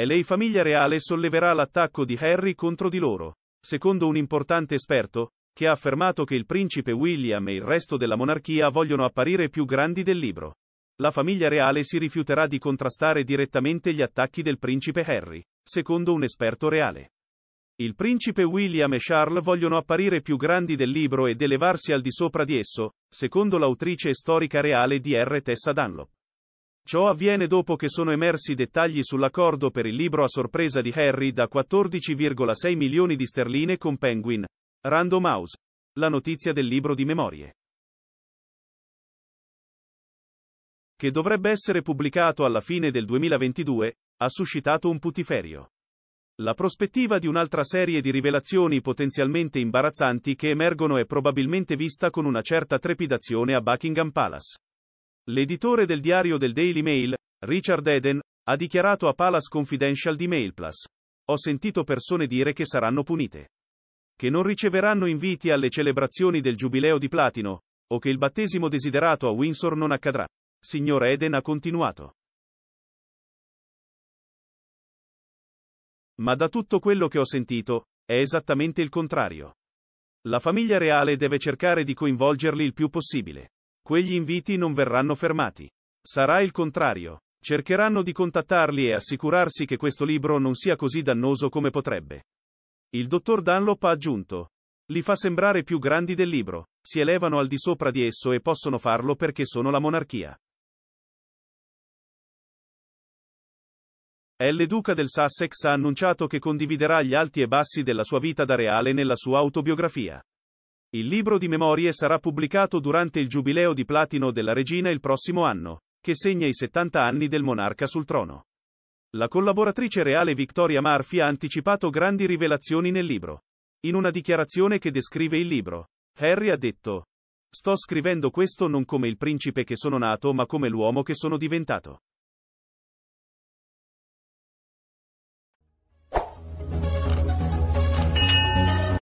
e lei famiglia reale solleverà l'attacco di Harry contro di loro. Secondo un importante esperto, che ha affermato che il principe William e il resto della monarchia vogliono apparire più grandi del libro. La famiglia reale si rifiuterà di contrastare direttamente gli attacchi del principe Harry, secondo un esperto reale. Il principe William e Charles vogliono apparire più grandi del libro ed elevarsi al di sopra di esso, secondo l'autrice storica reale di R. Tessa Dunlop. Ciò avviene dopo che sono emersi dettagli sull'accordo per il libro a sorpresa di Harry da 14,6 milioni di sterline con Penguin. Random House. La notizia del libro di memorie. Che dovrebbe essere pubblicato alla fine del 2022, ha suscitato un putiferio. La prospettiva di un'altra serie di rivelazioni potenzialmente imbarazzanti che emergono è probabilmente vista con una certa trepidazione a Buckingham Palace. L'editore del diario del Daily Mail, Richard Eden, ha dichiarato a Palace Confidential di MailPlus. Ho sentito persone dire che saranno punite. Che non riceveranno inviti alle celebrazioni del giubileo di platino, o che il battesimo desiderato a Windsor non accadrà. Signor Eden ha continuato. Ma da tutto quello che ho sentito, è esattamente il contrario. La famiglia reale deve cercare di coinvolgerli il più possibile quegli inviti non verranno fermati. Sarà il contrario. Cercheranno di contattarli e assicurarsi che questo libro non sia così dannoso come potrebbe. Il dottor Dunlop ha aggiunto. Li fa sembrare più grandi del libro, si elevano al di sopra di esso e possono farlo perché sono la monarchia. L. Duca del Sussex ha annunciato che condividerà gli alti e bassi della sua vita da reale nella sua autobiografia. Il libro di memorie sarà pubblicato durante il giubileo di platino della regina il prossimo anno, che segna i 70 anni del monarca sul trono. La collaboratrice reale Victoria Murphy ha anticipato grandi rivelazioni nel libro. In una dichiarazione che descrive il libro, Harry ha detto: Sto scrivendo questo non come il principe che sono nato ma come l'uomo che sono diventato.